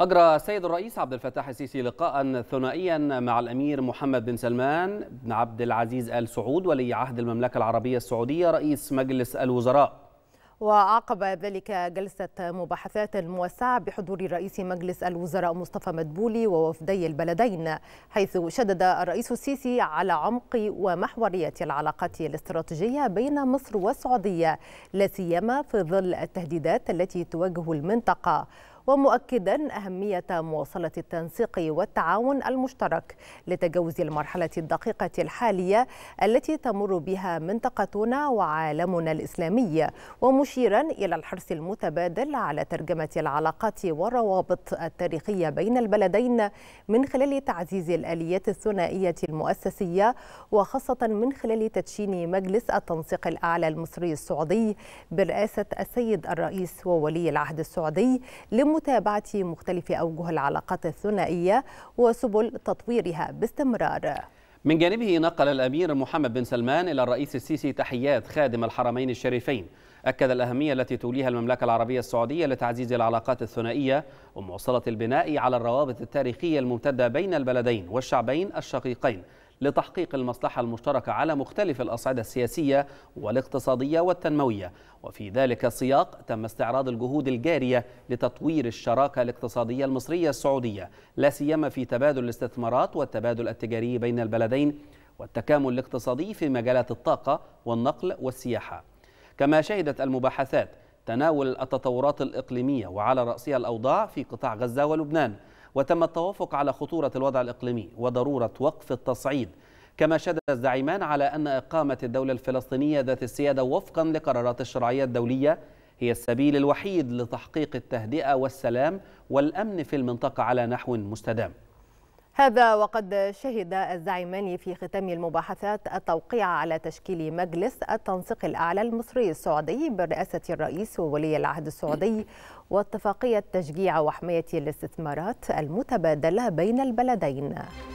أجرى السيد الرئيس عبد الفتاح السيسي لقاء ثنائيا مع الأمير محمد بن سلمان بن عبد العزيز آل سعود ولي عهد المملكة العربية السعودية رئيس مجلس الوزراء وعقب ذلك جلسة مباحثات موسعة بحضور رئيس مجلس الوزراء مصطفى مدبولي ووفدي البلدين حيث شدد الرئيس السيسي على عمق ومحورية العلاقات الاستراتيجية بين مصر والسعودية لا سيما في ظل التهديدات التي تواجه المنطقة ومؤكدا أهمية مواصلة التنسيق والتعاون المشترك لتجاوز المرحلة الدقيقة الحالية التي تمر بها منطقتنا وعالمنا الإسلامي ومشيرا إلى الحرص المتبادل على ترجمة العلاقات والروابط التاريخية بين البلدين من خلال تعزيز الآليات الثنائية المؤسسية وخاصة من خلال تدشين مجلس التنسيق الأعلى المصري السعودي برئاسة السيد الرئيس وولي العهد السعودي لم لمتابعة مختلف أوجه العلاقات الثنائية وسبل تطويرها باستمرار من جانبه نقل الأمير محمد بن سلمان إلى الرئيس السيسي تحيات خادم الحرمين الشريفين أكد الأهمية التي توليها المملكة العربية السعودية لتعزيز العلاقات الثنائية ومواصلة البناء على الروابط التاريخية الممتدة بين البلدين والشعبين الشقيقين لتحقيق المصلحة المشتركة على مختلف الأصعدة السياسية والاقتصادية والتنموية وفي ذلك السياق تم استعراض الجهود الجارية لتطوير الشراكة الاقتصادية المصرية السعودية لا سيما في تبادل الاستثمارات والتبادل التجاري بين البلدين والتكامل الاقتصادي في مجالات الطاقة والنقل والسياحة كما شهدت المباحثات تناول التطورات الإقليمية وعلى رأسها الأوضاع في قطاع غزة ولبنان وتم التوافق على خطورة الوضع الإقليمي وضرورة وقف التصعيد كما شدد الزعيمان على أن إقامة الدولة الفلسطينية ذات السيادة وفقا لقرارات الشرعية الدولية هي السبيل الوحيد لتحقيق التهدئة والسلام والأمن في المنطقة على نحو مستدام هذا وقد شهد الزعيمان في ختام المباحثات التوقيع على تشكيل مجلس التنسيق الأعلى المصري السعودي برئاسة الرئيس وولي العهد السعودي واتفاقية تشجيع وحماية الاستثمارات المتبادلة بين البلدين